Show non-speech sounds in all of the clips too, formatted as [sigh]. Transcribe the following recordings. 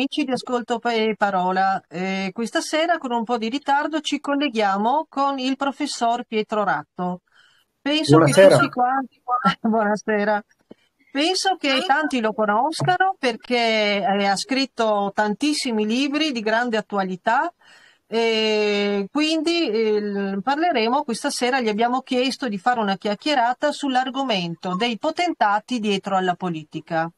amici di Ascolto e Parola. Eh, questa sera con un po' di ritardo ci colleghiamo con il professor Pietro Ratto. Penso Buonasera. che tutti quanti... [laughs] Buonasera. Penso che tanti lo conoscano perché eh, ha scritto tantissimi libri di grande attualità e quindi eh, parleremo questa sera, gli abbiamo chiesto di fare una chiacchierata sull'argomento dei potentati dietro alla politica.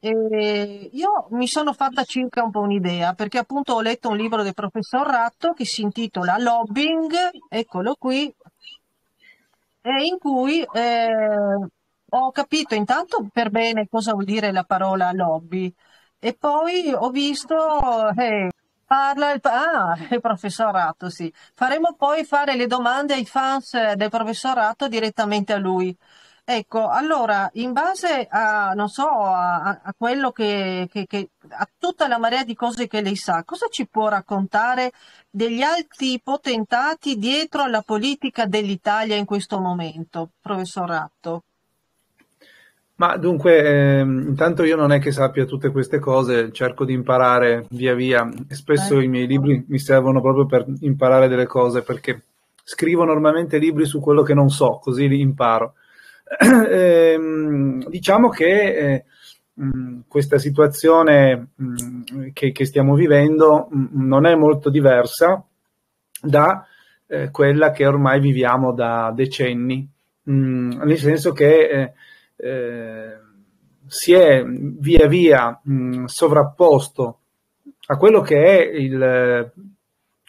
E ehm, io mi sono fatta circa un po' un'idea perché appunto ho letto un libro del professor Ratto che si intitola Lobbying, eccolo qui, e in cui eh, ho capito intanto per bene cosa vuol dire la parola lobby e poi ho visto eh, parla il, ah, [laughs] il professor Ratto, sì. Faremo poi fare le domande ai fans del professor Ratto direttamente a lui. Ecco, allora, in base a, non so, a, a quello che, che, che, a tutta la marea di cose che lei sa, cosa ci può raccontare degli alti potentati dietro alla politica dell'Italia in questo momento, professor Ratto? Ma dunque, eh, intanto io non è che sappia tutte queste cose, cerco di imparare via via, spesso eh. i miei libri ecco. mi servono proprio per imparare delle cose perché scrivo normalmente libri su quello che non so, così li imparo [clears throat] ehm, diciamo che eh, mm, questa situazione mm, che, che, stiamo vivendo mm, non è molto diversa da eh, quella che ormai viviamo da decenni, nel senso che eh, eh, si è via via sovrapposto a quello che è il,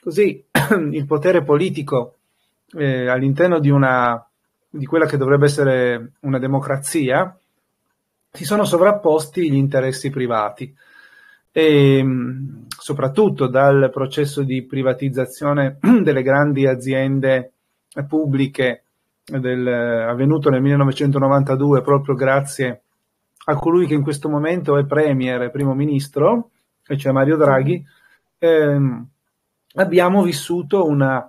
così, [clears throat] il potere politico eh, all'interno di una di quella che dovrebbe essere una democrazia, si sono sovrapposti gli interessi privati e mm, soprattutto dal processo di privatizzazione [clears throat] delle grandi aziende pubbliche del, avvenuto nel 1992 proprio grazie a colui che in questo momento è premier e primo ministro, e cioè Mario Draghi, ehm, abbiamo vissuto una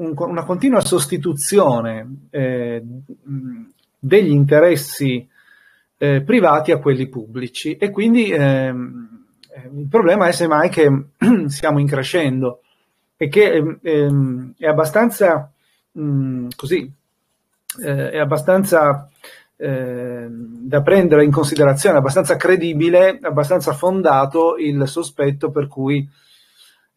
un, una continua sostituzione eh, degli interessi eh, privati a quelli pubblici e quindi ehm, ehm, il problema è semmai che [clears throat] stiamo increscendo e che ehm, è abbastanza mh, mm, così, eh, è abbastanza da prendere in considerazione, abbastanza credibile, abbastanza fondato il sospetto per cui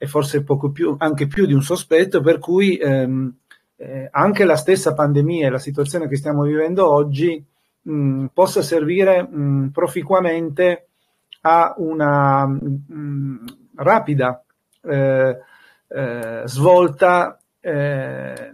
e forse più, anche più di un sospetto, per cui ehm, eh, anche la stessa pandemia e la situazione che stiamo vivendo oggi mh, mm, possa servire mh, mm, proficuamente a una mh, mm, rapida eh, eh, svolta eh,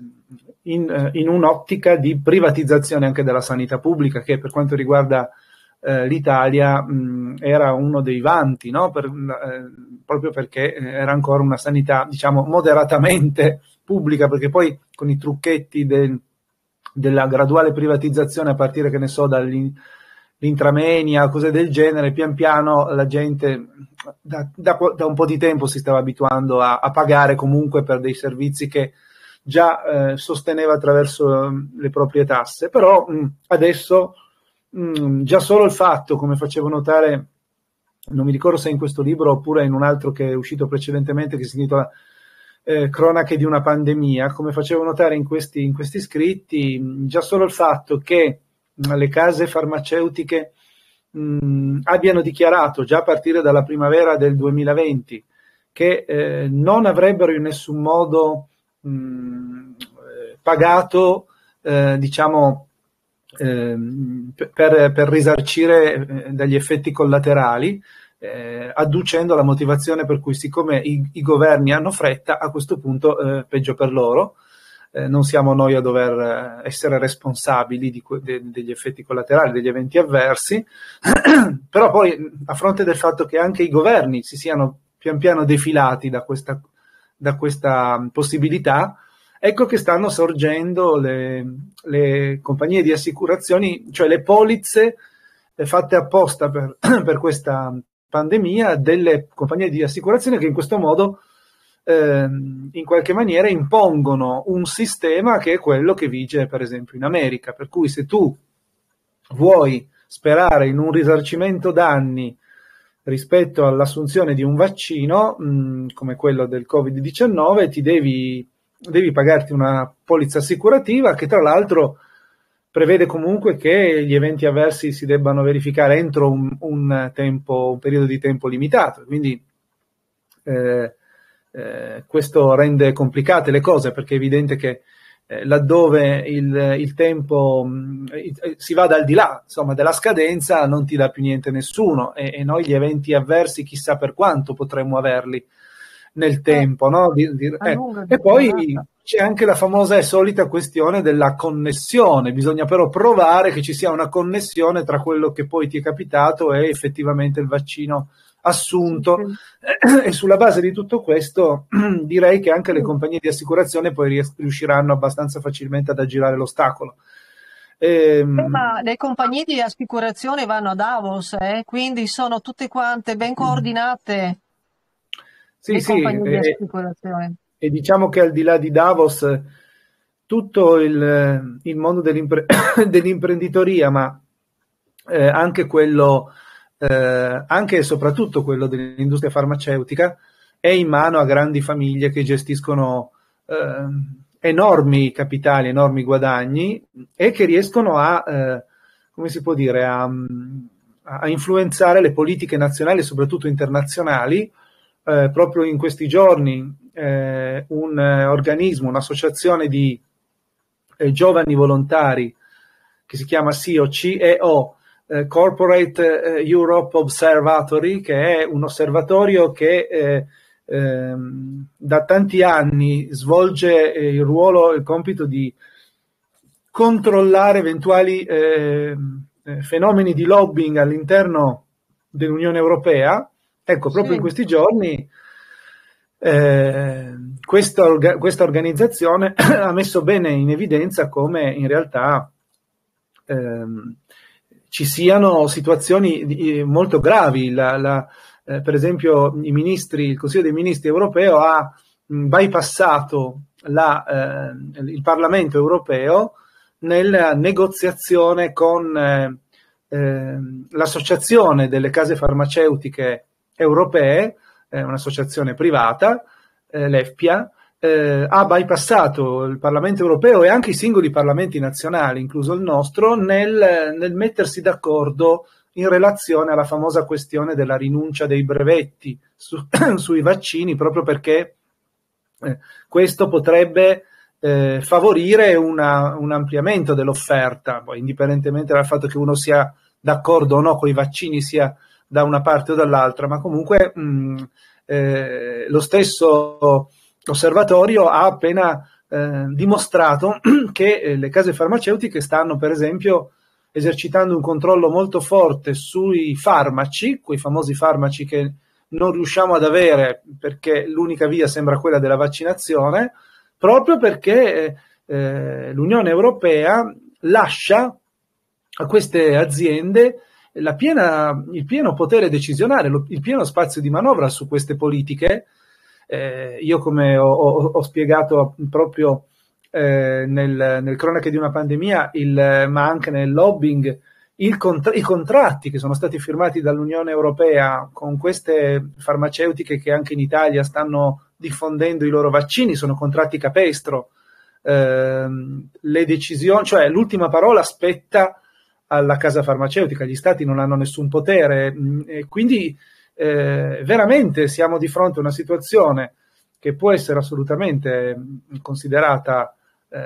in, eh, in un'ottica di privatizzazione anche della sanità pubblica, che per quanto riguarda eh, l'Italia mh, era uno dei vanti, no? per, eh, proprio perché eh, era ancora una sanità, diciamo, moderatamente [laughs] pubblica, perché poi con i trucchetti del, della graduale privatizzazione a partire, che ne so, dall'intramenia, cose del genere, pian piano la gente da, da, da, un po' di tempo si stava abituando a, a pagare comunque per dei servizi che già eh, sosteneva attraverso le proprie tasse, però mh, adesso Mm, già solo il fatto, come facevo notare, non mi ricordo se in questo libro oppure in un altro che è uscito precedentemente che si intitola eh, Cronache di una pandemia, come facevo notare in questi, in questi scritti, mm, già solo il fatto che mm, le case farmaceutiche abbiano dichiarato già a partire dalla primavera del 2020 che eh, non avrebbero in nessun modo eh, pagato eh, diciamo, Ehm, per, per, risarcire eh, dagli effetti collaterali, eh, adducendo la motivazione per cui siccome i, i, governi hanno fretta, a questo punto eh, peggio per loro, eh, non siamo noi a dover eh, essere responsabili que- de- degli effetti collaterali, degli eventi avversi, [clears throat] però poi a fronte del fatto che anche i governi si siano pian piano defilati da questa, da questa mm, possibilità, ecco che stanno sorgendo le, le compagnie di assicurazioni, cioè le polizze eh, fatte apposta per, [clears throat] per, questa pandemia delle compagnie di assicurazione che in questo modo eh, in qualche maniera impongono un sistema che è quello che vige per esempio in America, per cui se tu vuoi sperare in un risarcimento danni rispetto all'assunzione di un vaccino mh, come quello del Covid-19 ti devi devi pagarti una polizza assicurativa che tra l'altro prevede comunque che gli eventi avversi si debbano verificare entro un, un, tempo, un periodo di tempo limitato. Quindi eh, eh, questo rende complicate le cose perché è evidente che eh, laddove il, il tempo mh, mm, eh, si va dal di là insomma, della scadenza non ti dà più niente nessuno e, e noi gli eventi avversi chissà per quanto potremmo averli nel eh. tempo, no? di, di, eh. e poi c'è anche la famosa e solita questione della connessione, bisogna però provare che ci sia una connessione tra quello che poi ti è capitato e effettivamente il vaccino assunto sì. [clears throat] e sulla base di tutto questo [clears throat] direi che anche le compagnie di assicurazione poi riusciranno abbastanza facilmente ad aggirare l'ostacolo. Ehm, eh, ma le compagnie di assicurazione vanno a Davos, eh? quindi sono tutte quante ben mm. coordinate sì, le sì, compagnie e, di assicurazione. E diciamo che al di là di Davos tutto il, il mondo dell'impre- [coughs] dell'imprenditoria, ma eh, anche quello, eh, anche e soprattutto quello dell'industria farmaceutica, è in mano a grandi famiglie che gestiscono eh, enormi capitali, enormi guadagni e che riescono a, eh, come si può dire, a, a, influenzare le politiche nazionali e soprattutto internazionali eh, proprio in questi giorni eh, un eh, organismo, un'associazione di eh, giovani volontari che si chiama CIO, CEO, Corporate Europe Observatory, che è un osservatorio che ehm, da tanti anni svolge il ruolo, e il compito di controllare eventuali ehm, fenomeni di lobbying all'interno dell'Unione Europea Ecco, proprio sì. in questi giorni eh, questa, orga- questa, organizzazione [clears throat] ha messo bene in evidenza come in realtà ehm, ci siano situazioni di, molto gravi. La, la, eh, per esempio, ministri, il Consiglio dei Ministri europeo ha mh, bypassato la, eh, il Parlamento europeo nella negoziazione con eh, l'associazione delle case farmaceutiche europee europee, eh, un'associazione privata, eh, l'EFPIA, eh, ha bypassato il Parlamento europeo e anche i singoli parlamenti nazionali, incluso il nostro, nel, nel mettersi d'accordo in relazione alla famosa questione della rinuncia dei brevetti su, [clears throat] sui vaccini, proprio perché eh, questo potrebbe eh, favorire una, un ampliamento dell'offerta, poi, indipendentemente dal fatto che uno sia d'accordo o no con i vaccini, sia da una parte o dall'altra, ma comunque mh, mm, eh, lo stesso osservatorio ha appena eh, dimostrato [clears throat] che eh, le case farmaceutiche stanno, per esempio, esercitando un controllo molto forte sui farmaci, quei famosi farmaci che non riusciamo ad avere perché l'unica via sembra quella della vaccinazione, proprio perché eh, eh l'Unione Europea lascia a queste aziende piena, il pieno potere decisionale, lo, il pieno spazio di manovra su queste politiche. Eh, io, come ho, ho, ho spiegato proprio eh, nel, nel, cronache di una pandemia, il, ma anche nel lobbying, Contra- i contratti che sono stati firmati dall'Unione Europea con queste farmaceutiche che anche in Italia stanno diffondendo i loro vaccini sono contratti capestro. Eh, le decisioni, cioè l'ultima parola spetta alla casa farmaceutica, gli stati non hanno nessun potere, mh, mm, quindi eh, veramente siamo di fronte a una situazione che può essere assolutamente mm, considerata eh,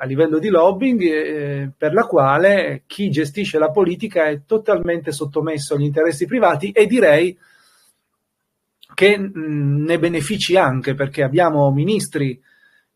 a livello di lobbying, eh, per la quale chi gestisce la politica è totalmente sottomesso agli interessi privati e direi che mh, mm, ne benefici anche perché abbiamo ministri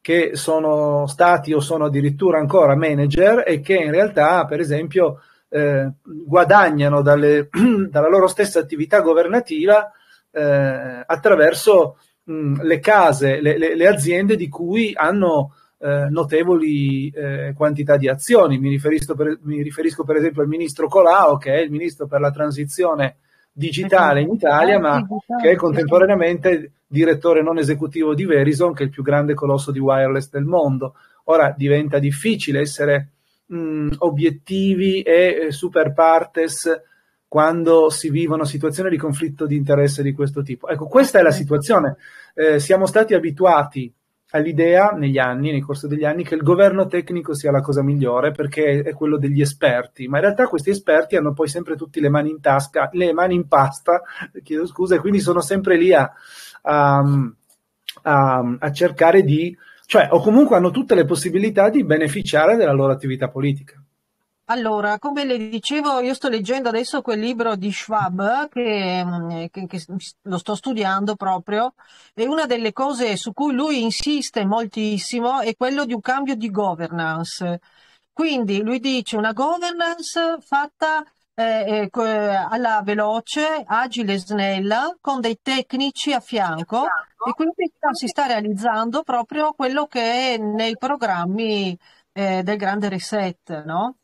che sono stati o sono addirittura ancora manager e che in realtà, per esempio, eh, guadagnano dalle, [clears throat] dalla loro stessa attività governativa eh, attraverso mh, mm, le case, le, le, le, aziende di cui hanno eh, notevoli eh, quantità di azioni. Mi riferisco, per, mi riferisco, per, esempio al ministro Colau, che è il ministro per la transizione digitale in esatto. Italia, ah, ma che è contemporaneamente direttore non esecutivo di Verizon, che è il più grande colosso di wireless del mondo. Ora diventa difficile essere mh, mm, obiettivi e eh, super partes quando si vivono situazioni di conflitto di interesse di questo tipo. Ecco, questa è la situazione. Eh, siamo stati abituati all'idea negli anni, nel corso degli anni, che il governo tecnico sia la cosa migliore perché è quello degli esperti, ma in realtà questi esperti hanno poi sempre tutti le mani in tasca, le mani in pasta, [laughs] chiedo scusa, e quindi sono sempre lì a, a, a, a cercare di cioè, o comunque hanno tutte le possibilità di beneficiare della loro attività politica. Allora, come le dicevo, io sto leggendo adesso quel libro di Schwab che, mm, che, che, lo sto studiando proprio e una delle cose su cui lui insiste moltissimo è quello di un cambio di governance. Quindi lui dice una governance fatta eh, eh, alla veloce, agile e snella, con dei tecnici a fianco esatto. e quindi si sta realizzando proprio quello che è nei programmi eh, del grande reset, no?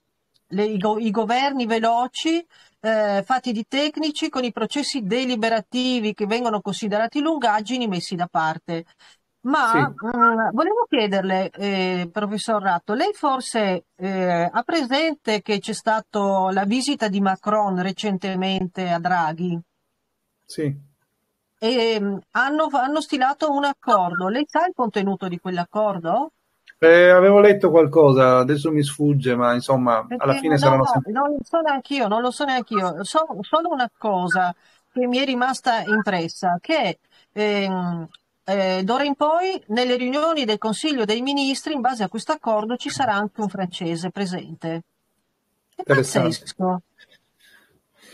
Le, i, go, i, governi veloci eh, fatti di tecnici con i processi deliberativi che vengono considerati lungaggini messi da parte. Ma sì. mh, eh, volevo chiederle, eh, professor Ratto, lei forse eh, ha presente che c'è stata la visita di Macron recentemente a Draghi? Sì. E, ehm, hanno, hanno, stilato un accordo. Lei sa il contenuto di quell'accordo? Eh, avevo letto qualcosa, adesso mi sfugge, ma insomma, Perché alla fine no, saranno sempre... Non lo so neanche io, non lo so neanche io. So solo una cosa che mi è rimasta impressa, che... Ehm, eh, d'ora in poi nelle riunioni del Consiglio dei Ministri, in base a questo accordo, ci sarà anche un francese presente. È pazzesco.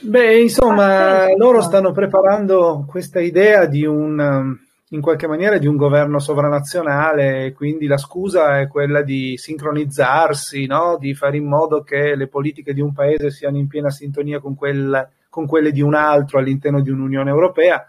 Beh, insomma, pazzesco. loro stanno preparando questa idea di un in qualche maniera di un governo sovranazionale, quindi la scusa è quella di sincronizzarsi, no? di fare in modo che le politiche di un paese siano in piena sintonia con, quel, con quelle di un altro all'interno di un'Unione Europea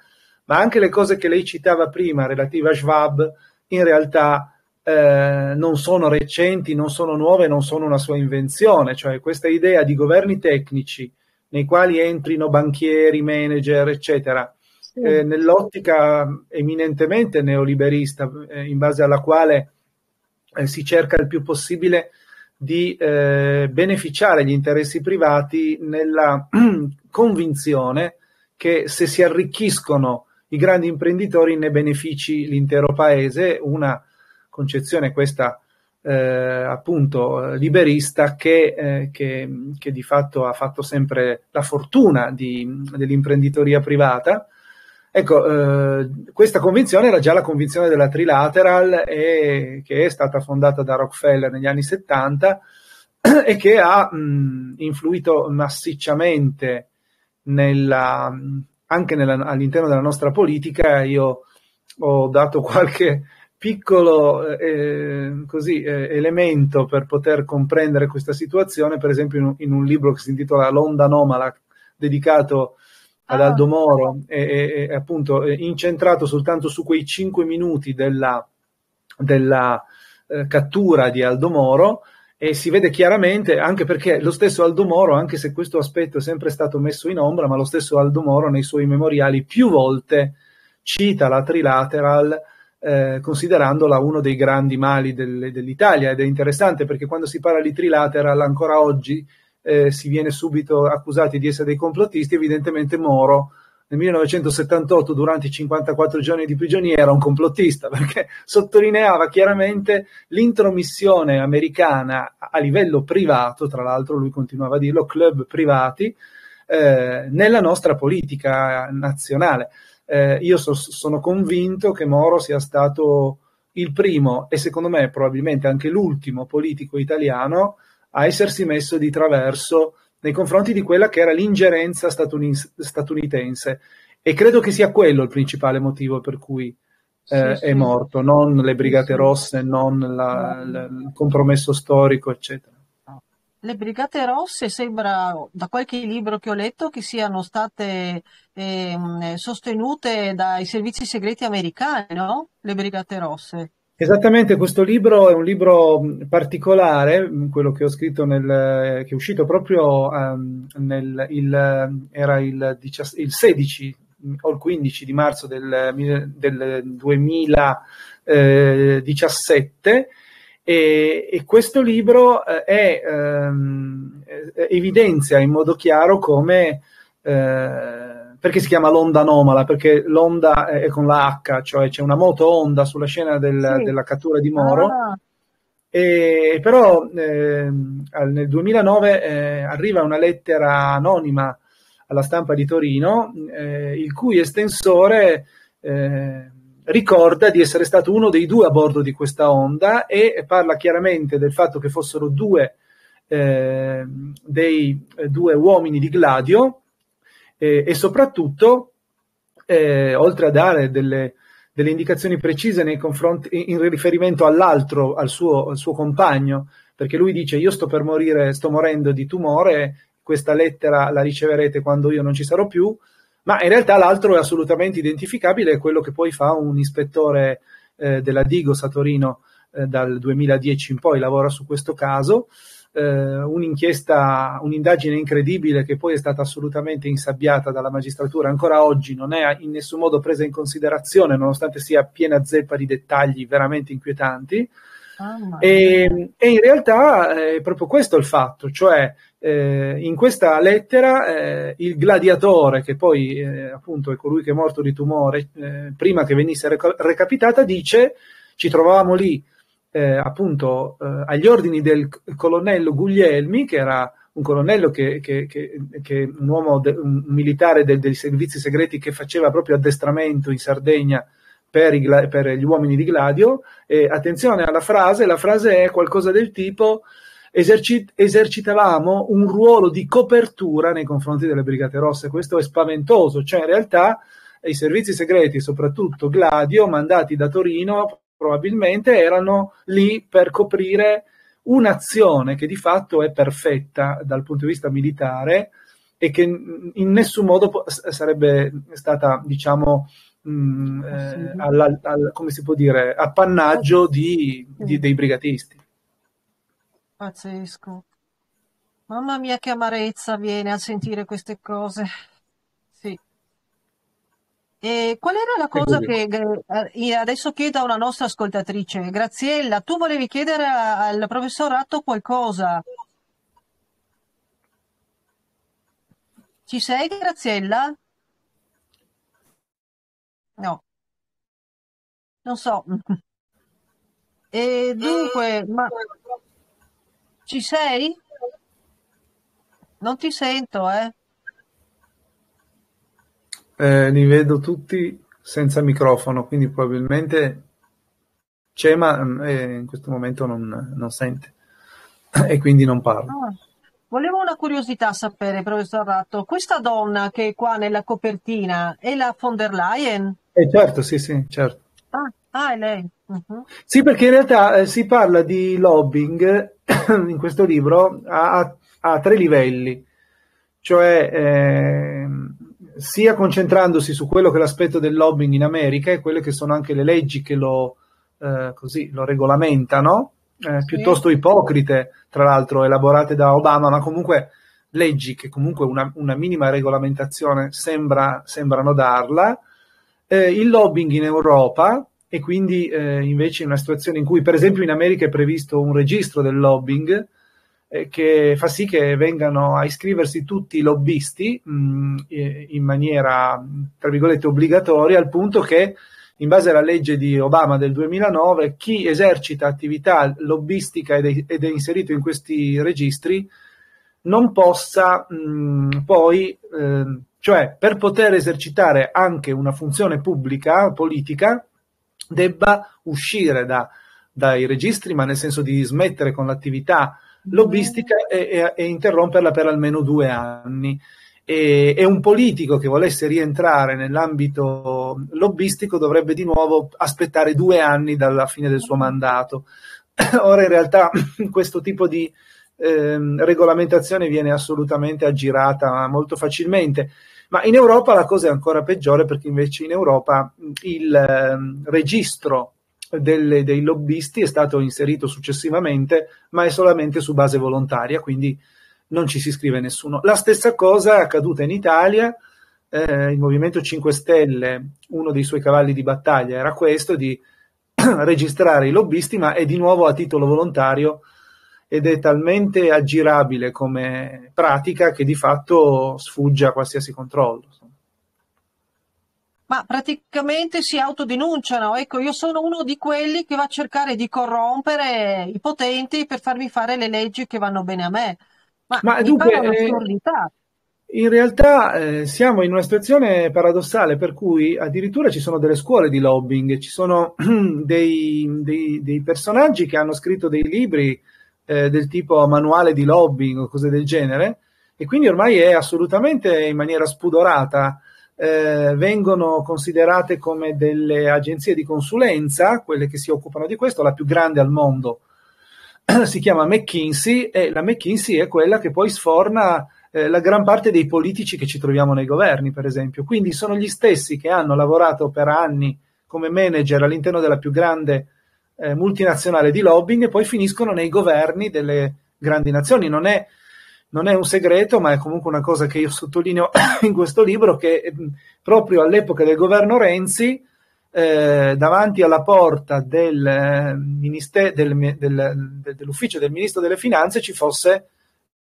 ma anche le cose che lei citava prima relative a Schwab in realtà eh, non sono recenti, non sono nuove, non sono una sua invenzione, cioè questa idea di governi tecnici nei quali entrino banchieri, manager, eccetera, sì. eh, nell'ottica eminentemente neoliberista, eh, in base alla quale eh, si cerca il più possibile di eh, beneficiare gli interessi privati nella [clears throat] convinzione che se si arricchiscono i grandi imprenditori ne benefici l'intero paese, una concezione questa eh, appunto eh, liberista che, eh, che, che, di fatto ha fatto sempre la fortuna di, dell'imprenditoria privata. Ecco, eh, questa convinzione era già la convinzione della Trilateral e, che è stata fondata da Rockefeller negli anni 70 e che ha mh, mm, influito massicciamente nella, anche nella, all'interno della nostra politica io ho dato qualche piccolo eh, eh, così, eh, elemento per poter comprendere questa situazione, per esempio in un, in un libro che si intitola L'onda anomala, dedicato ad ah. Aldo Moro, e, e appunto eh, incentrato soltanto su quei cinque minuti della, della eh, cattura di Aldo Moro, e si vede chiaramente anche perché lo stesso Aldo Moro, anche se questo aspetto è sempre stato messo in ombra, ma lo stesso Aldo Moro nei suoi memoriali più volte cita la Trilateral eh, considerandola uno dei grandi mali del, dell'Italia ed è interessante perché quando si parla di Trilateral ancora oggi eh, si viene subito accusati di essere dei complottisti, evidentemente Moro nel 1978 durante i 54 giorni di prigionia era un complottista perché [laughs] sottolineava chiaramente l'intromissione americana a livello privato, tra l'altro lui continuava a dirlo, club privati, eh, nella nostra politica nazionale. Eh, io so, sono convinto che Moro sia stato il primo e secondo me probabilmente anche l'ultimo politico italiano a essersi messo di traverso nei confronti di quella che era l'ingerenza statunitense, statunitense. e credo che sia quello il principale motivo per cui eh, sì, è morto, non le Brigate Rosse, non la, la, il compromesso storico, eccetera. Le Brigate Rosse sembra, da qualche libro che ho letto, che siano state eh, sostenute dai servizi segreti americani, no? Le Brigate Rosse. Esattamente, questo libro è un libro mm, particolare, mm, quello che ho scritto nel, eh, che è uscito proprio um, nel, il, eh, era il, il 16 mm, o il 15 di marzo del, eh, del 2017 e, e, questo libro è, um, evidenzia in modo chiaro come eh, perché si chiama l'onda anomala? Perché l'onda è con la H, cioè c'è una moto onda sulla scena del, sì. della cattura di Moro. Ah. E, però eh, nel 2009 eh, arriva una lettera anonima alla stampa di Torino, eh, il cui estensore eh, ricorda di essere stato uno dei due a bordo di questa onda e parla chiaramente del fatto che fossero due ehm, dei due uomini di Gladio e, e soprattutto, eh, oltre a dare delle, delle indicazioni precise in riferimento all'altro, al suo, al suo, compagno, perché lui dice io sto per morire, sto morendo di tumore, questa lettera la riceverete quando io non ci sarò più, ma in realtà l'altro è assolutamente identificabile, è quello che poi fa un ispettore eh, della Digos a Torino eh, dal 2010 in poi, lavora su questo caso, eh, un'inchiesta, un'indagine incredibile che poi è stata assolutamente insabbiata dalla magistratura, ancora oggi non è in nessun modo presa in considerazione, nonostante sia piena zeppa di dettagli veramente inquietanti. Ah, e, e, in realtà eh, è proprio questo il fatto, cioè eh, in questa lettera eh, il gladiatore, che poi eh, appunto è colui che è morto di tumore, eh, prima che venisse reca- recapitata, dice ci trovavamo lì eh, appunto eh, agli ordini del colonnello Guglielmi, che era un colonnello che, che, che, che un uomo, de, un militare de, dei servizi segreti che faceva proprio addestramento in Sardegna per, i, per gli uomini di Gladio. E attenzione alla frase, la frase è qualcosa del tipo esercit- esercitavamo un ruolo di copertura nei confronti delle Brigate Rosse. Questo è spaventoso, cioè in realtà i servizi segreti, soprattutto Gladio, mandati da Torino, probabilmente erano lì per coprire un'azione che di fatto è perfetta dal punto di vista militare e che in nessun modo sarebbe stata, diciamo, mh, mm, eh, alla, al, come si può dire, appannaggio di, di, mm. dei brigatisti. Pazzesco. Mamma mia che amarezza viene a sentire queste cose. E qual era la cosa che eh, adesso chiedo a una nostra ascoltatrice, Graziella, tu volevi chiedere al professor Ratto qualcosa? Ci sei Graziella? No. Non so. [laughs] E dunque, ma ci sei? Non ti sento, eh? eh, li vedo tutti senza microfono, quindi probabilmente c'è, ma mm, eh, in questo momento non, non, sente [coughs] e quindi non parla. Ah, volevo una curiosità sapere, professor Ratto, questa donna che è qua nella copertina è la von der Leyen? Eh, certo, sì, sì, certo. Ah, ah è lei. Uh-huh. Sì, perché in realtà eh, si parla di lobbying [coughs] in questo libro a, a tre livelli, cioè eh, sia concentrandosi su quello che è l'aspetto del lobbying in America e quelle che sono anche le leggi che lo, eh, così, lo regolamentano, eh, sì. piuttosto ipocrite, tra l'altro elaborate da Obama, ma comunque leggi che comunque una, una minima regolamentazione sembra, sembrano darla. Eh, il lobbying in Europa e quindi eh, invece in una situazione in cui per esempio in America è previsto un registro del lobbying eh, che fa sì che vengano a iscriversi tutti i lobbisti mh, mm, eh, in maniera, tra virgolette, obbligatoria, al punto che in base alla legge di Obama del 2009, chi esercita attività lobbistica ed è, ed è inserito in questi registri non possa mh, mm, poi, eh, cioè per poter esercitare anche una funzione pubblica, politica, debba uscire da, dai registri, ma nel senso di smettere con l'attività lobbistica e, e, e interromperla per almeno due anni. E, e, un politico che volesse rientrare nell'ambito lobbistico dovrebbe di nuovo aspettare due anni dalla fine del suo mandato. [coughs] Ora in realtà [coughs] questo tipo di eh, regolamentazione viene assolutamente aggirata molto facilmente, ma in Europa la cosa è ancora peggiore perché invece in Europa il eh, registro delle, dei lobbisti è stato inserito successivamente, ma è solamente su base volontaria, quindi non ci si iscrive nessuno. La stessa cosa è accaduta in Italia, eh, il Movimento 5 Stelle, uno dei suoi cavalli di battaglia era questo di [clears throat] registrare i lobbisti, ma è di nuovo a titolo volontario ed è talmente aggirabile come pratica che di fatto sfugge a qualsiasi controllo ma praticamente si autodenunciano. Ecco, io sono uno di quelli che va a cercare di corrompere i potenti per farmi fare le leggi che vanno bene a me. Ma, ma dunque, è eh, In realtà eh, siamo in una situazione paradossale per cui addirittura ci sono delle scuole di lobbying, ci sono [clears throat] dei, dei, dei personaggi che hanno scritto dei libri eh, del tipo manuale di lobbying o cose del genere e quindi ormai è assolutamente in maniera spudorata eh, vengono considerate come delle agenzie di consulenza, quelle che si occupano di questo, la più grande al mondo [clears throat] si chiama McKinsey e la McKinsey è quella che poi sforna eh, la gran parte dei politici che ci troviamo nei governi, per esempio. Quindi sono gli stessi che hanno lavorato per anni come manager all'interno della più grande eh, multinazionale di lobbying e poi finiscono nei governi delle grandi nazioni. Non è non è un segreto, ma è comunque una cosa che io sottolineo [coughs] in questo libro, che ehm, proprio all'epoca del governo Renzi, eh, davanti alla porta del eh, minister- del, del, dell'ufficio del ministro delle finanze ci fosse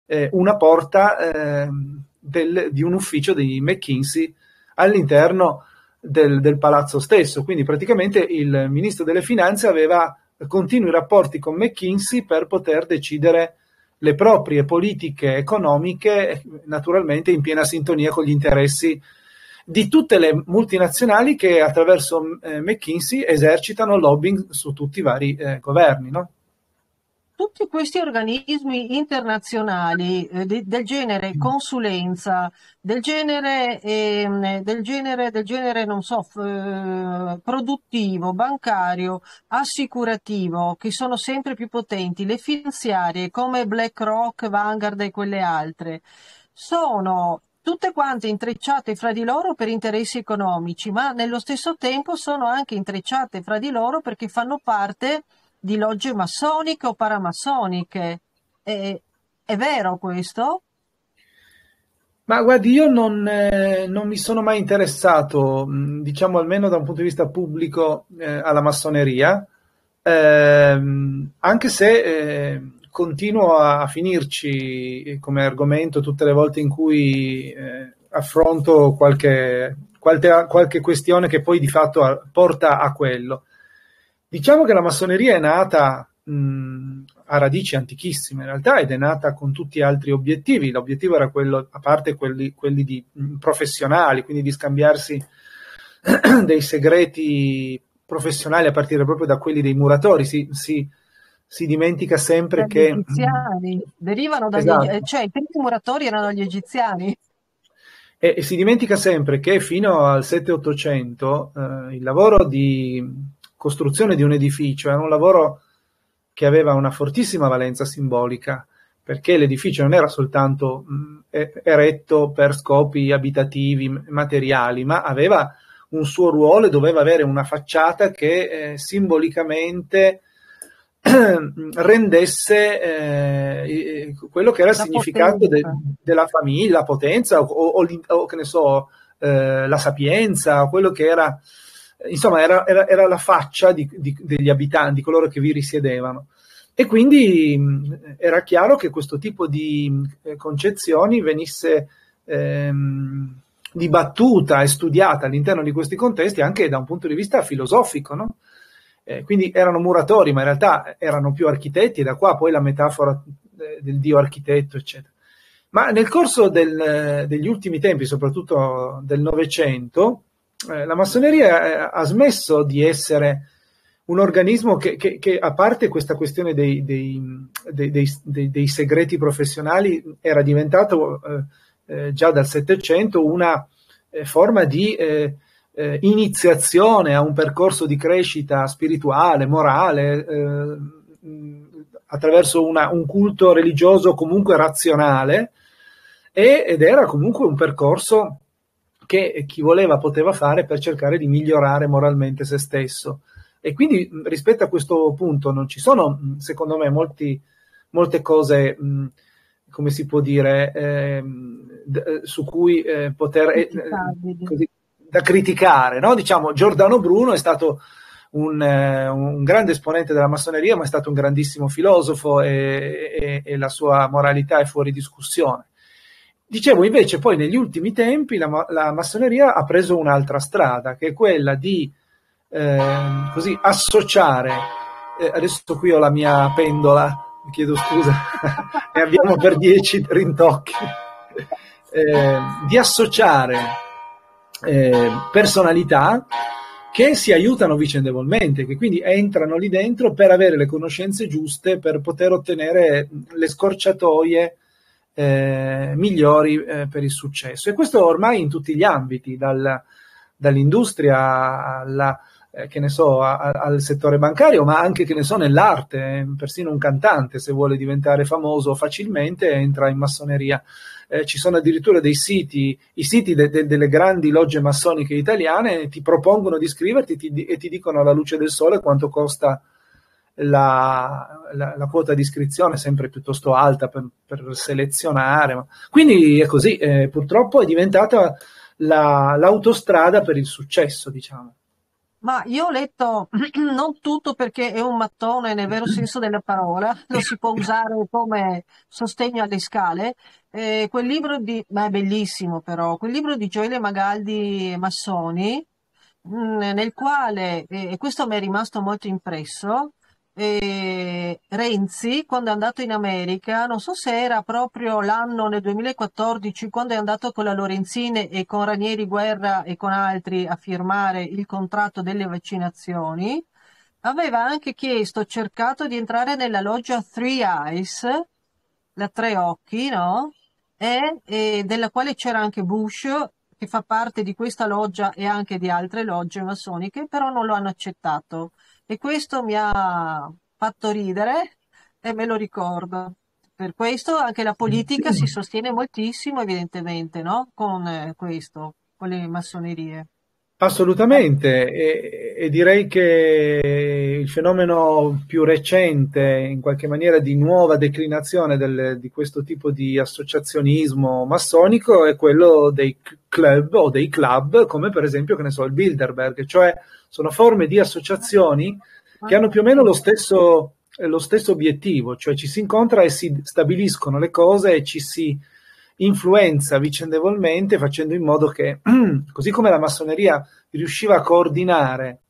eh, una porta eh, di un ufficio di McKinsey all'interno del palazzo stesso. Quindi praticamente il ministro delle finanze aveva continui rapporti con McKinsey per poter decidere le proprie politiche economiche naturalmente in piena sintonia con gli interessi di tutte le multinazionali che attraverso eh, McKinsey esercitano lobbying su tutti i vari eh, governi. No? tutti questi organismi internazionali eh, di, del genere mm. consulenza, del genere, eh, del genere, del genere non so, eh, produttivo, bancario, assicurativo, che sono sempre più potenti, le finanziarie come BlackRock, Vanguard e quelle altre, sono tutte quante intrecciate fra di loro per interessi economici, ma nello stesso tempo sono anche intrecciate fra di loro perché fanno parte di logge massoniche o paramassoniche. È, è vero questo? Ma guardi, io non, eh, non, mi sono mai interessato, mm, diciamo almeno da un punto di vista pubblico, eh, alla massoneria, eh, anche se ehm, continuo a, a, finirci eh, come argomento tutte le volte in cui eh, affronto qualche, qualche, qualche, questione che poi di fatto a, porta a quello. Diciamo che la massoneria è nata mh, a radici antichissime in realtà ed è nata con tutti altri obiettivi. L'obiettivo era quello, a parte quelli, quelli di, mh, professionali, quindi di scambiarsi [clears throat] dei segreti professionali a partire proprio da quelli dei muratori. Si, si, si dimentica sempre dagli che... Egiziani. Derivano dagli esatto. cioè i primi muratori erano gli egiziani. E, e si dimentica sempre che fino al 7-800 eh, il lavoro di costruzione di un edificio era un lavoro che aveva una fortissima valenza simbolica, perché l'edificio non era soltanto mh, mm, eretto per scopi abitativi, materiali, ma aveva un suo ruolo e doveva avere una facciata che eh, simbolicamente [clears throat] rendesse eh, quello che era il significato de, della famiglia, la potenza o, o, o, o che ne so, eh, la sapienza, quello che era insomma era, era, era la faccia di, di, degli abitanti, di coloro che vi risiedevano. E quindi mh, mm, era chiaro che questo tipo di mh, eh, concezioni venisse ehm, dibattuta e studiata all'interno di questi contesti anche da un punto di vista filosofico, no? Eh, quindi erano muratori, ma in realtà erano più architetti, e da qua poi la metafora eh, del dio architetto, eccetera. Ma nel corso del, eh, degli ultimi tempi, soprattutto del Novecento, eh, la massoneria eh, ha smesso di essere un organismo che, che, che, a parte questa questione dei, dei, dei, dei segreti professionali, era diventato eh, eh già dal Settecento una forma di eh, iniziazione a un percorso di crescita spirituale, morale, attraverso una, un culto religioso comunque razionale, e, ed era comunque un percorso che chi voleva poteva fare per cercare di migliorare moralmente se stesso. E quindi rispetto a questo punto non ci sono, secondo me, molti, molte cose, mh, come si può dire, ehm, eh, d- su cui eh, poter... Eh, così, da criticare, no? diciamo Giordano Bruno è stato un, eh, un, grande esponente della massoneria, ma è stato un grandissimo filosofo e, e, e la sua moralità è fuori discussione. Dicevo invece poi negli ultimi tempi la, la massoneria ha preso un'altra strada, che è quella di eh, così, associare, eh, adesso qui ho la mia pendola, mi chiedo scusa, ne [laughs] abbiamo per dieci rintocchi, [laughs] eh, di associare ehm, personalità che si aiutano vicendevolmente, che quindi entrano lì dentro per avere le conoscenze giuste, per poter ottenere le scorciatoie eh, migliori eh, per il successo. E questo ormai in tutti gli ambiti, dal, dall'industria alla, eh, che ne so, a, al settore bancario, ma anche che ne so, nell'arte, eh, persino un cantante se vuole diventare famoso facilmente entra in massoneria. Eh, ci sono addirittura dei siti, i siti de, de, delle grandi logge massoniche italiane ti propongono di iscriverti ti, e ti dicono alla luce del sole quanto costa la, la, la, quota di iscrizione è sempre piuttosto alta per, per selezionare. Ma... Quindi è così, eh, purtroppo è diventata la, l'autostrada per il successo, diciamo. Ma io ho letto [clears throat] non tutto perché è un mattone nel vero [laughs] senso della parola, lo si può usare come sostegno alle scale. Eh, quel libro di, ma è bellissimo però, quel libro di Gioele Magaldi Massoni, mh, mm, nel quale, e questo mi è rimasto molto impresso, eh, Renzi quando è andato in America, non so se era proprio l'anno nel 2014 quando è andato con la Lorenzine e con Ranieri Guerra e con altri a firmare il contratto delle vaccinazioni, aveva anche chiesto, cercato di entrare nella loggia Three Eyes, la Tre Occhi, no? E, e della quale c'era anche Bush che fa parte di questa loggia e anche di altre logge massoniche, però non lo hanno accettato. E questo mi ha fatto ridere e me lo ricordo. Per questo anche la politica si sostiene moltissimo, evidentemente, no? con eh, questo, con le massonerie. Assolutamente, e, e, direi che il fenomeno più recente, in qualche maniera di nuova declinazione del, di questo tipo di associazionismo massonico è quello dei club o dei club, come per esempio, che ne so, il Bilderberg, cioè sono forme di associazioni che hanno più o meno lo stesso, lo stesso obiettivo, cioè ci si incontra e si stabiliscono le cose e ci si influenza vicendevolmente facendo in modo che, [clears throat] così come la massoneria riusciva a coordinare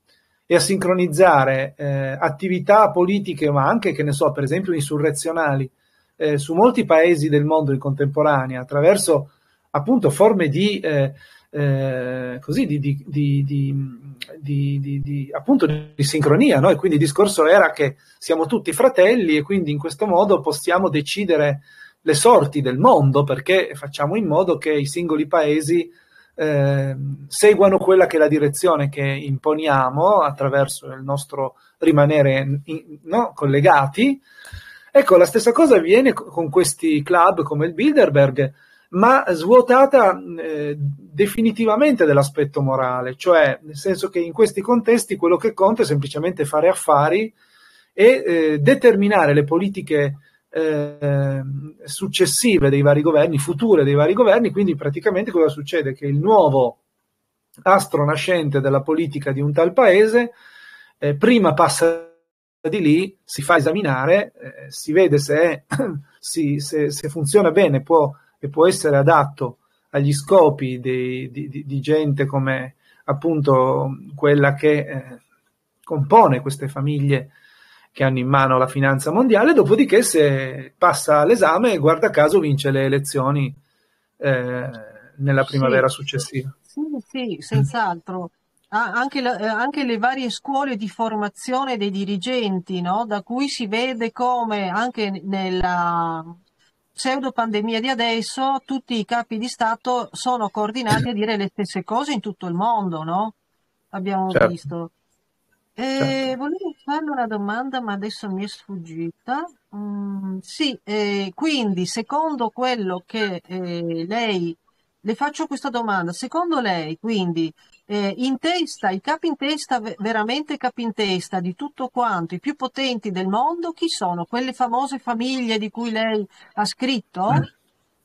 e a sincronizzare eh, attività politiche, ma anche, che ne so, per esempio insurrezionali, eh, su molti paesi del mondo in contemporanea, attraverso appunto forme di... Eh, eh, così di, di, di, di, appunto di sincronia. No? E quindi il discorso era che siamo tutti fratelli e quindi in questo modo possiamo decidere le sorti del mondo perché facciamo in modo che i singoli paesi eh, seguano quella che è la direzione che imponiamo attraverso il nostro rimanere in, no, collegati. Ecco, la stessa cosa avviene con questi club come il Bilderberg, ma svuotata eh, definitivamente dell'aspetto morale, cioè nel senso che in questi contesti quello che conta è semplicemente fare affari e eh, determinare le politiche eh, successive dei vari governi, future dei vari governi, quindi praticamente cosa succede? Che il nuovo astro nascente della politica di un tal paese eh, prima passa di lì, si fa esaminare, eh, si vede se, è, [clears throat] si, se, se, funziona bene può, e può essere adatto agli scopi dei, di, di, di, gente come appunto quella che eh, compone queste famiglie che hanno in mano la finanza mondiale, dopodiché se passa l'esame, guarda caso, vince le elezioni eh, nella primavera sì, successiva. Sì, sì, senz'altro. anche, la, eh, anche, le varie scuole di formazione dei dirigenti, no? da cui si vede come anche nella pseudo pandemia di adesso tutti i capi di Stato sono coordinati a dire le stesse cose in tutto il mondo, no? abbiamo certo. visto. Certo. Eh, volevo fare una domanda, ma adesso mi è sfuggita. Mm, sì, eh, quindi secondo quello che eh, lei, le faccio questa domanda, secondo lei quindi eh, in testa, i capi in testa, veramente capi in testa di tutto quanto, i più potenti del mondo, chi sono? Quelle famose famiglie di cui lei ha scritto? Eh?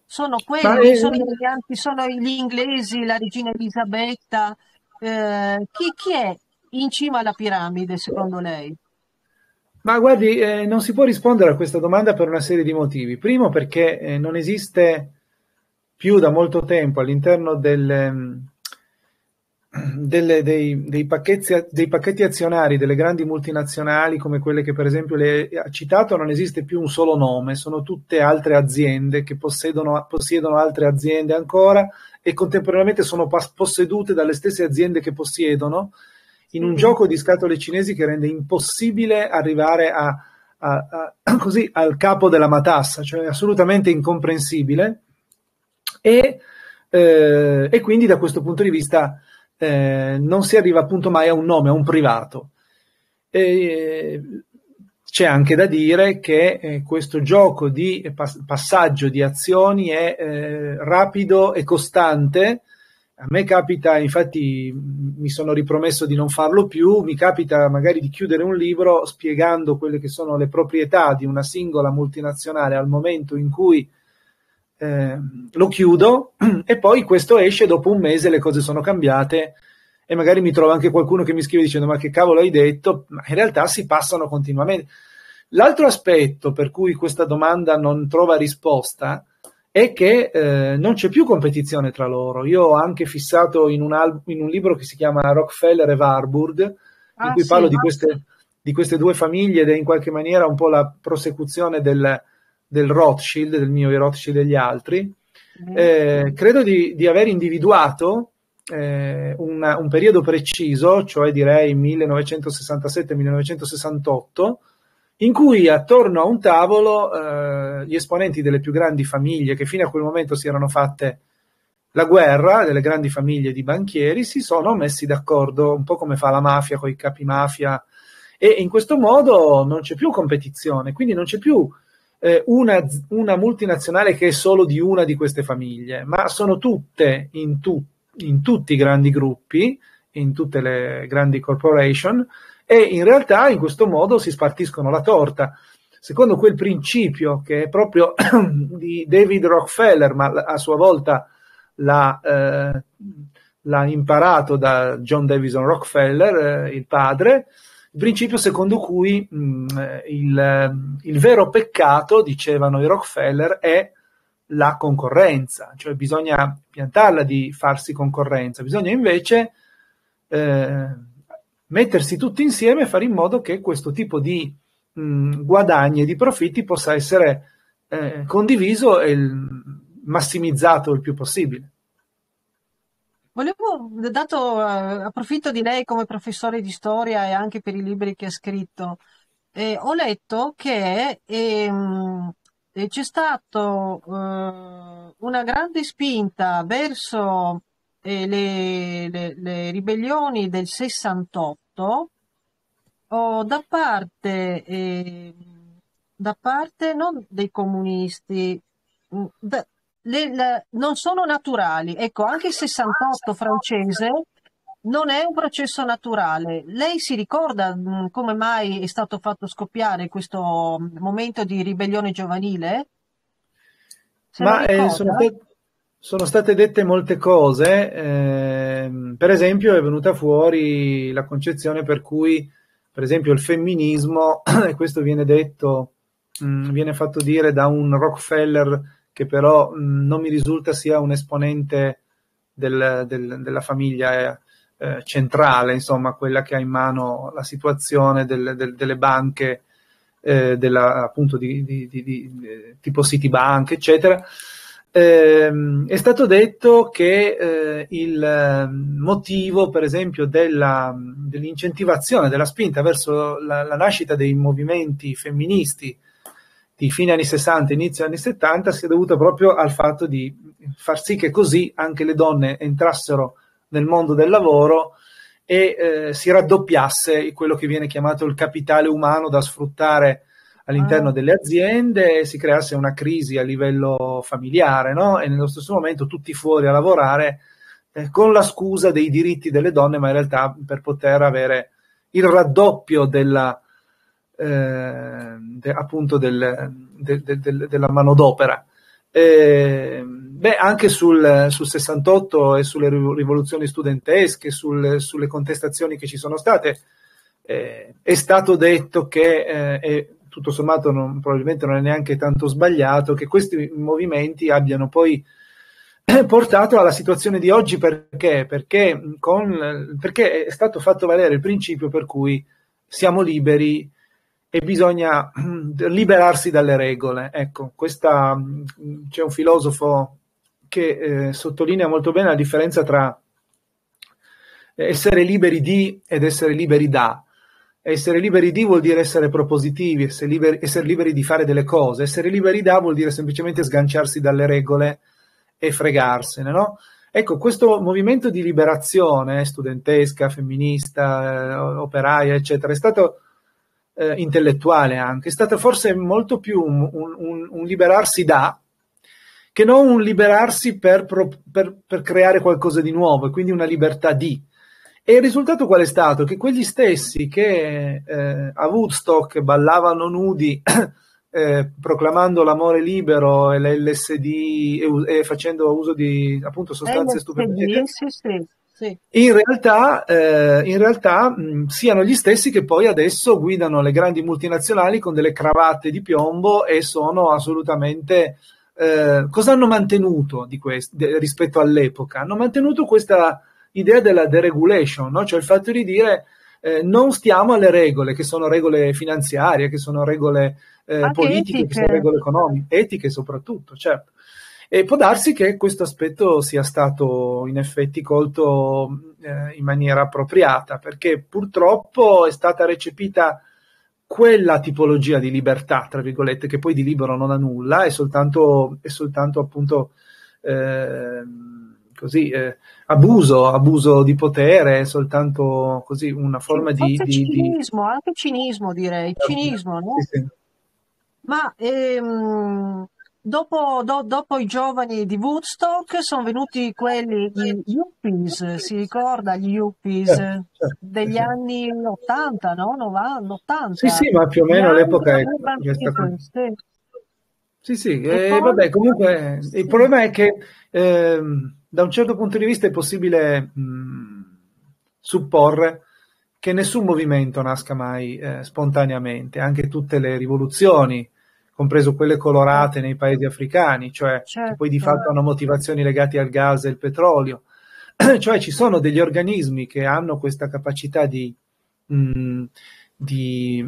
Sono quelli, sono, gli, sono gli inglesi, la regina Elisabetta, chi, chi è in cima alla piramide, secondo lei? Ma guardi, eh, non si può rispondere a questa domanda per una serie di motivi. Primo perché eh, non esiste più da molto tempo all'interno del, ehm, delle, dei, dei, pacchetti, dei, pacchetti, azionari delle grandi multinazionali come quelle che per esempio le ha citato, non esiste più un solo nome, sono tutte altre aziende che possiedono, possiedono altre aziende ancora e contemporaneamente sono possedute dalle stesse aziende che possiedono in un gioco di scatole cinesi che rende impossibile arrivare a, a, a, [clears throat] così, al capo della matassa, cioè assolutamente incomprensibile. E, eh, e quindi da questo punto di vista eh, non si arriva appunto mai a un nome, a un privato. E, c'è anche da dire che eh, questo gioco di pas- passaggio di azioni è eh, rapido e costante a me capita, infatti mi sono ripromesso di non farlo più, mi capita magari di chiudere un libro spiegando quelle che sono le proprietà di una singola multinazionale al momento in cui eh, lo chiudo [clears throat] e poi questo esce dopo un mese, le cose sono cambiate e magari mi trovo anche qualcuno che mi scrive dicendo ma che cavolo hai detto, ma in realtà si passano continuamente. L'altro aspetto per cui questa domanda non trova risposta è è che eh, non c'è più competizione tra loro. Io ho anche fissato in un, al- in un libro che si chiama Rockefeller e Warburg, ah, in cui sì, parlo di queste, di queste, due famiglie ed è in qualche maniera un po' la prosecuzione del, del Rothschild, del mio Rothschild e degli altri. Mm. Eh, credo di, di, aver individuato eh, una, un periodo preciso, cioè direi 1967-1968, in cui attorno a un tavolo eh, gli esponenti delle più grandi famiglie che fino a quel momento si erano fatte la guerra, delle grandi famiglie di banchieri, si sono messi d'accordo, un po' come fa la mafia con i capi mafia, e in questo modo non c'è più competizione, quindi non c'è più eh, una, una, multinazionale che è solo di una di queste famiglie, ma sono tutte in, tu, in tutti i grandi gruppi, in tutte le grandi corporation, e in realtà in questo modo si spartiscono la torta. Secondo quel principio che è proprio [clears throat] di David Rockefeller, ma a sua volta l'ha, eh, l'ha imparato da John Davison Rockefeller, eh, il padre, il principio secondo cui mh, mm, il, il vero peccato, dicevano i Rockefeller, è la concorrenza, cioè bisogna piantarla di farsi concorrenza, bisogna invece eh, mettersi tutti insieme e fare in modo che questo tipo di mh, mm, guadagni e di profitti possa essere eh, condiviso e massimizzato il più possibile. Volevo, dato, eh, approfitto di lei come professore di storia e anche per i libri che ha scritto, eh, ho letto che ehm, eh, c'è stata eh, una grande spinta verso eh, le, le, le, ribellioni del 68 oh, da parte, eh, da parte non dei comunisti, mm, da, le, le, non sono naturali. Ecco, anche il 68 francese non è un processo naturale. Lei si ricorda mh, mm, come mai è stato fatto scoppiare questo mm, momento di ribellione giovanile? Se Ma eh, sono, state, sono state dette molte cose, ehm, per esempio è venuta fuori la concezione per cui, per esempio, il femminismo, [clears throat] e questo viene detto, mh, mm, viene fatto dire da un Rockefeller che però mh, mm, non mi risulta sia un esponente del, del, della famiglia eh, eh centrale, insomma, quella che ha in mano la situazione del, delle banche, eh, della, appunto di, di, di, di eh, tipo Citibank, eccetera ehm, è stato detto che eh, il ehm, motivo, per esempio, della, dell'incentivazione, della spinta verso la, la, nascita dei movimenti femministi di fine anni 60, inizio anni 70, sia dovuto proprio al fatto di far sì che così anche le donne entrassero nel mondo del lavoro e eh, si raddoppiasse quello che viene chiamato il capitale umano da sfruttare all'interno ah. delle aziende, si creasse una crisi a livello familiare, no? E nello stesso momento tutti fuori a lavorare eh, con la scusa dei diritti delle donne, ma in realtà per poter avere il raddoppio della, eh, de, appunto del, de, de, della manodopera. Eh, beh, anche sul, sul, 68 e sulle rivoluzioni studentesche, sul, sulle contestazioni che ci sono state, eh, è stato detto che eh, tutto sommato non, probabilmente non è neanche tanto sbagliato che questi movimenti abbiano poi eh, portato alla situazione di oggi perché? Perché, mm, con, perché è stato fatto valere il principio per cui siamo liberi e bisogna mm, liberarsi dalle regole. Ecco, questa, mm, c'è un filosofo che eh, sottolinea molto bene la differenza tra eh, essere liberi di ed essere liberi da. Essere liberi di vuol dire essere propositivi, essere liberi, essere liberi di fare delle cose. Essere liberi da vuol dire semplicemente sganciarsi dalle regole e fregarsene, no? Ecco, questo movimento di liberazione studentesca, femminista, eh, operaia, eccetera, è stato eh, intellettuale anche, è stato forse molto più un, un, un liberarsi da che non un liberarsi per, per, per creare qualcosa di nuovo, e quindi una libertà di. E il risultato qual è stato? Che quegli stessi che eh, a Woodstock ballavano nudi, [clears throat] eh, proclamando l'amore libero e l'LSD e, e facendo uso di appunto sostanze LSD, stupefacenti, sì, sì, in realtà, eh, in realtà mh, mm, siano gli stessi che poi adesso guidano le grandi multinazionali con delle cravatte di piombo e sono assolutamente eh, cosa hanno mantenuto di quest- de- rispetto all'epoca? Hanno mantenuto questa idea della deregulation, no? cioè il fatto di dire eh, non stiamo alle regole, che sono regole finanziarie, che sono regole eh, politiche, etiche. che sono regole economiche, etiche soprattutto, certo. E può darsi che questo aspetto sia stato in effetti colto eh, in maniera appropriata, perché purtroppo è stata recepita quella tipologia di libertà, tra virgolette, che poi di libero non ha nulla, è soltanto, è soltanto appunto ehm, così, eh, abuso, abuso di potere, è soltanto così una forma sì, di, di, cinismo, di... anche cinismo direi, cinismo, no? Sì, sì. Ma ehm, dopo, do, dopo, i giovani di Woodstock sono venuti quelli, di Yuppies, si ricorda gli Yuppies eh, certo, certo degli anni 80, no? 90, 80. Sì, sì, ma più o meno all'epoca è, è stata... Sì. Sì, sì, e eh, poi... vabbè, comunque sì. il problema è che eh, da un certo punto di vista è possibile mh, supporre che nessun movimento nasca mai eh, spontaneamente, anche tutte le rivoluzioni, compreso quelle colorate nei paesi africani, cioè certo. che poi di fatto hanno motivazioni legate al gas e al petrolio. [clears throat] cioè ci sono degli organismi che hanno questa capacità di, mh, di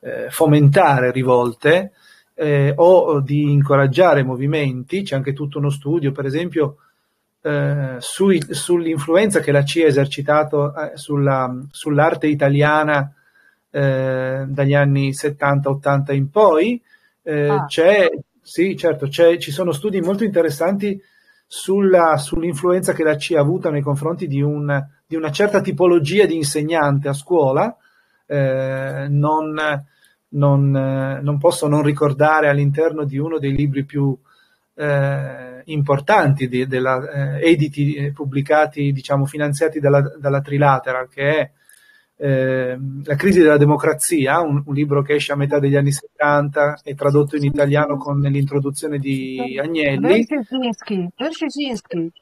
eh, fomentare rivolte, eh, o di incoraggiare movimenti, c'è anche tutto uno studio per esempio eh, sui, sull'influenza che la CIA ha esercitato eh, sulla, sull'arte italiana eh, dagli anni 70-80 in poi, eh, ah. c'è, sì, certo, c'è, ci sono studi molto interessanti sulla, sull'influenza che la CIA ha avuto nei confronti di, un, di una certa tipologia di insegnante a scuola, eh, non, non, eh, non, posso non ricordare all'interno di uno dei libri più eh, importanti di, della, eh, editi eh, pubblicati, diciamo, finanziati dalla, dalla Trilateral, che è eh, La crisi della democrazia, un, un, libro che esce a metà degli anni 70 e tradotto in italiano con l'introduzione di Agnelli. Bercesinski, Bercesinski.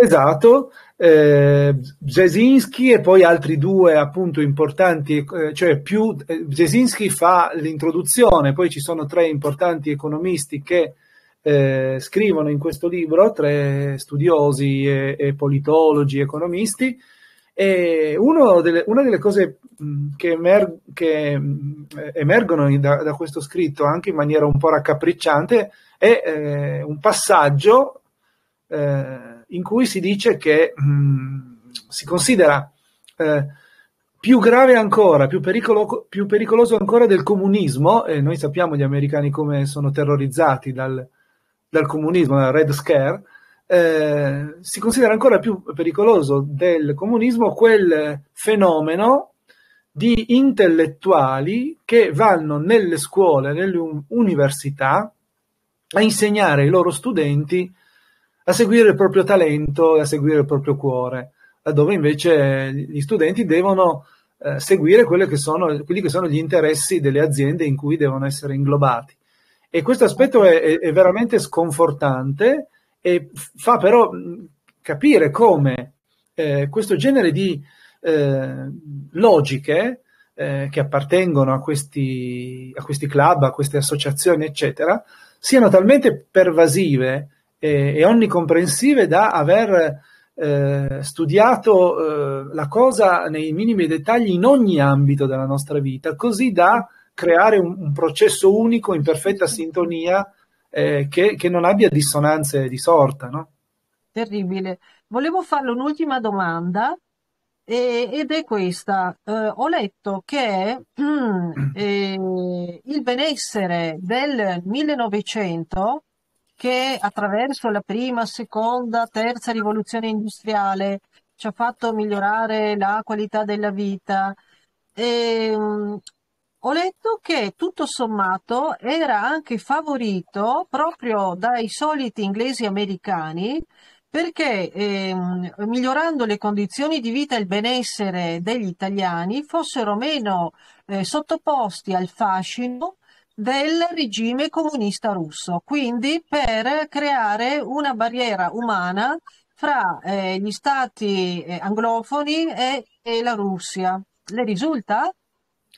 Esatto, eh, Zesinski e poi altri due appunto importanti, eh, cioè più eh, Zesinski fa l'introduzione, poi ci sono tre importanti economisti che eh, scrivono in questo libro, tre studiosi e, e politologi, economisti, e delle, una delle cose che, emer, che emergono da, da, questo scritto anche in maniera un po' raccapricciante è eh, un passaggio eh, in cui si dice che mh, mm, si considera eh, più grave ancora, più, pericolo, più, pericoloso ancora del comunismo, e noi sappiamo gli americani come sono terrorizzati dal, dal comunismo, dal Red Scare, eh, si considera ancora più pericoloso del comunismo quel fenomeno di intellettuali che vanno nelle scuole, nelle università, a insegnare ai loro studenti a seguire il proprio talento e a seguire il proprio cuore, laddove invece gli studenti devono eh, seguire che sono, quelli che sono gli interessi delle aziende in cui devono essere inglobati. E questo aspetto è, è veramente sconfortante e fa però capire come eh, questo genere di eh, logiche eh, che appartengono a questi, a questi, club, a queste associazioni, eccetera, siano talmente pervasive e, e onnicomprensive da aver eh, studiato eh, la cosa nei minimi dettagli in ogni ambito della nostra vita, così da creare un, un processo unico in perfetta sintonia eh, che, che, non abbia dissonanze di sorta. No? Terribile. Volevo farle un'ultima domanda ed è questa. Eh, ho letto che [clears throat] eh, il benessere del 1900 che attraverso la prima, seconda, terza rivoluzione industriale ci ha fatto migliorare la qualità della vita. E, ehm, ho letto che tutto sommato era anche favorito proprio dai soliti inglesi americani perché eh, migliorando le condizioni di vita e il benessere degli italiani fossero meno eh, sottoposti al fascino del regime comunista russo, quindi per creare una barriera umana fra eh, gli stati eh, anglofoni e, e, la Russia. Le risulta?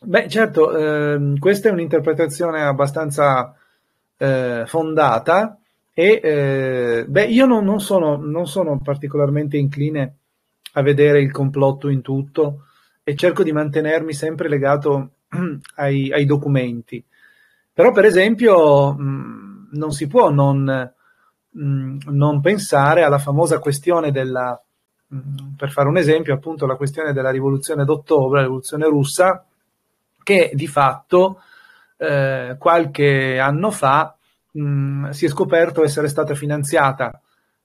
Beh, certo, eh, questa è un'interpretazione abbastanza eh, fondata e eh, beh, io non, non, sono, non, sono, particolarmente incline a vedere il complotto in tutto e cerco di mantenermi sempre legato [clears throat] ai, ai documenti. Però, per esempio, mh, non si può non, mh, non, pensare alla famosa questione della, mh, per fare un esempio, appunto, la questione della rivoluzione d'ottobre, la rivoluzione russa, che di fatto eh, qualche anno fa si è scoperto essere stata finanziata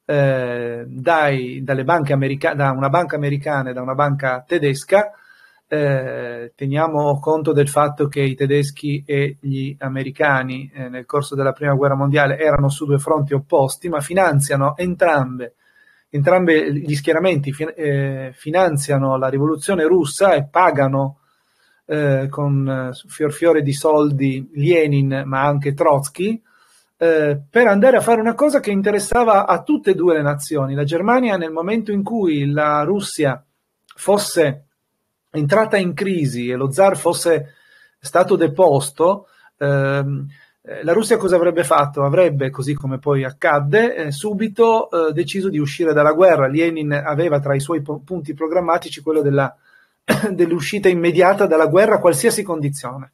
eh, dai, dalle banche america- da una banca americana e da una banca tedesca eh, teniamo conto del fatto che i tedeschi e gli americani eh, nel corso della prima guerra mondiale erano su due fronti opposti, ma finanziano entrambe, entrambe gli schieramenti fi- eh, finanziano la rivoluzione russa e pagano eh, con eh, fior fiore di soldi Lenin, ma anche Trotsky, eh, per andare a fare una cosa che interessava a tutte e due le nazioni. La Germania nel momento in cui la Russia fosse entrata in crisi e lo zar fosse stato deposto, ehm, la Russia cosa avrebbe fatto? Avrebbe, così come poi accadde, eh, subito eh, deciso di uscire dalla guerra. Lenin aveva tra i suoi po- punti programmatici quello della, [coughs] dell'uscita immediata dalla guerra a qualsiasi condizione,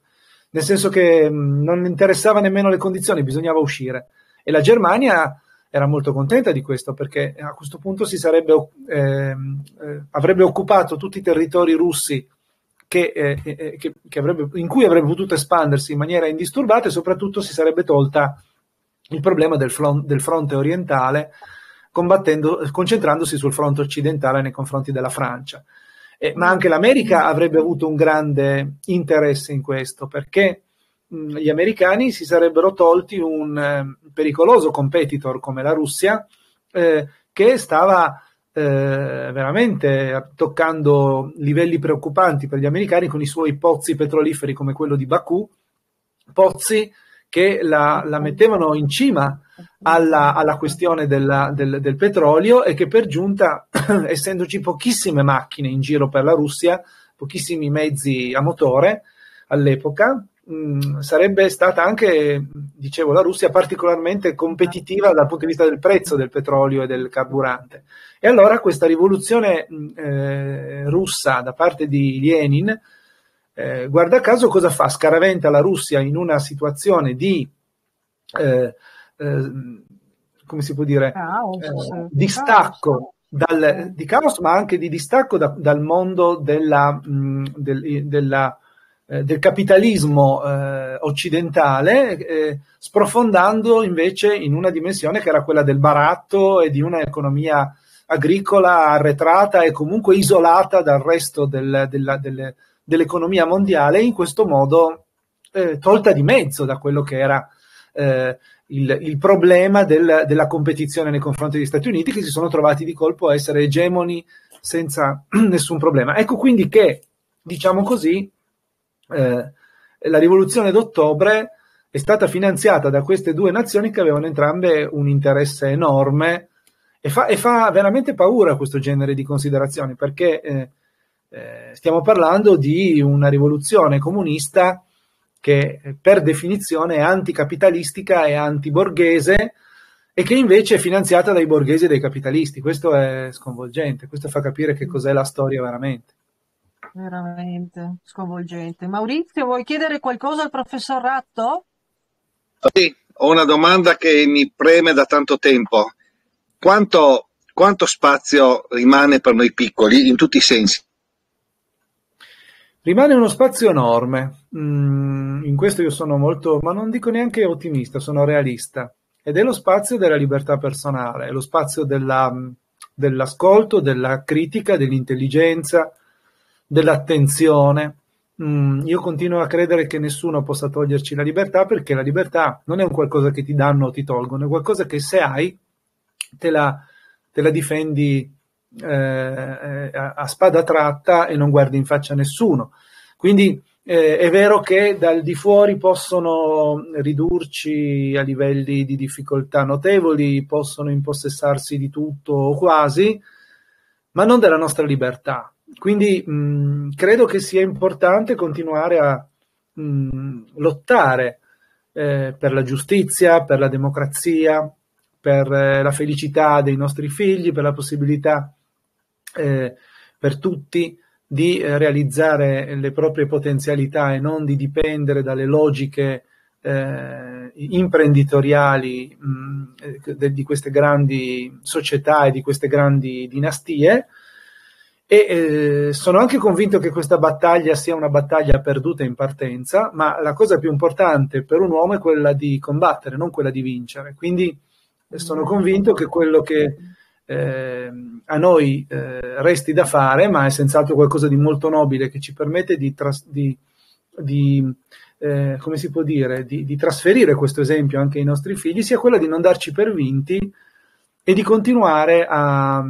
nel senso che mh, mm, non interessava nemmeno le condizioni, bisognava uscire. E la Germania era molto contenta di questo perché a questo punto sarebbe, ehm, eh, avrebbe occupato tutti i territori russi che, eh, eh, eh, che, che avrebbe, in cui avrebbe potuto espandersi in maniera indisturbata e soprattutto si sarebbe tolta il problema del, front, del fronte orientale concentrandosi sul fronte occidentale nei confronti della Francia. Eh, ma anche l'America avrebbe avuto un grande interesse in questo perché Mm, gli americani si sarebbero tolti un eh, pericoloso competitor come la Russia eh, che stava eh, veramente toccando livelli preoccupanti per gli americani con i suoi pozzi petroliferi come quello di Baku, pozzi che la, la mettevano in cima alla, alla questione della, del, del, petrolio e che per giunta, [clears throat] essendoci pochissime macchine in giro per la Russia, pochissimi mezzi a motore all'epoca, Mm, sarebbe stata anche, dicevo, la Russia particolarmente competitiva dal punto di vista del prezzo del petrolio e del carburante. E allora questa rivoluzione mm, eh, russa da parte di Lenin, eh, guarda caso cosa fa? Scaraventa la Russia in una situazione di... Eh, eh come si può dire, ah, eh, eh distacco dal, di caos, ma anche di distacco da, dal mondo della, mh, mm, del, della eh, del capitalismo eh, occidentale, eh, sprofondando invece in una dimensione che era quella del baratto e di un'economia agricola arretrata e comunque isolata dal resto del, della, del, dell'economia mondiale, in questo modo eh, tolta di mezzo da quello che era eh, il, il, problema del, della competizione nei confronti degli Stati Uniti, che si sono trovati di colpo a essere egemoni senza [clears throat] nessun problema. Ecco quindi che, diciamo così, eh, la rivoluzione d'ottobre è stata finanziata da queste due nazioni che avevano entrambe un interesse enorme e fa, e fa veramente paura questo genere di considerazioni perché eh, eh, stiamo parlando di una rivoluzione comunista che per definizione è anticapitalistica e antiborghese e che invece è finanziata dai borghesi e dai capitalisti. Questo è sconvolgente, questo fa capire che cos'è la storia veramente veramente sconvolgente. Maurizio, vuoi chiedere qualcosa al professor Ratto? Sì, ho una domanda che mi preme da tanto tempo. Quanto, quanto spazio rimane per noi piccoli in tutti i sensi? Rimane uno spazio enorme, mm, in questo io sono molto, ma non dico neanche ottimista, sono realista, ed è lo spazio della libertà personale, è lo spazio della, mm, dell'ascolto, della critica, dell'intelligenza, dell'attenzione. Mm, io continuo a credere che nessuno possa toglierci la libertà perché la libertà non è un qualcosa che ti danno o ti tolgono, è qualcosa che se hai te la, te la difendi eh, a, a, spada tratta e non guardi in faccia a nessuno. Quindi eh, è vero che dal di fuori possono ridurci a livelli di difficoltà notevoli, possono impossessarsi di tutto o quasi, ma non della nostra libertà. Quindi mh, mm, credo che sia importante continuare a mh, mm, lottare eh, per la giustizia, per la democrazia, per eh, la felicità dei nostri figli, per la possibilità eh, per tutti di eh, realizzare le proprie potenzialità e non di dipendere dalle logiche eh, imprenditoriali mh, mm, eh, de, di queste grandi società e di queste grandi dinastie, e eh, sono anche convinto che questa battaglia sia una battaglia perduta in partenza, ma la cosa più importante per un uomo è quella di combattere, non quella di vincere. Quindi eh, sono convinto che quello che eh, a noi eh, resti da fare, ma è senz'altro qualcosa di molto nobile che ci permette di, tras- di, di eh, come si può dire, di, di trasferire questo esempio anche ai nostri figli, sia quella di non darci per vinti e di continuare a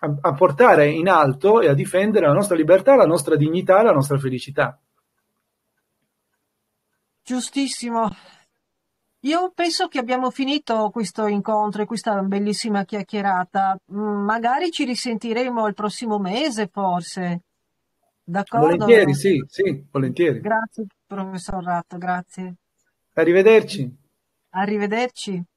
a, a portare in alto e a difendere la nostra libertà, la nostra dignità la nostra felicità. Giustissimo. Io penso che abbiamo finito questo incontro e questa bellissima chiacchierata. Mm, magari ci risentiremo il prossimo mese, forse. D'accordo? Volentieri, sì, sì, volentieri. Grazie, professor Ratto, grazie. Arrivederci. Arrivederci.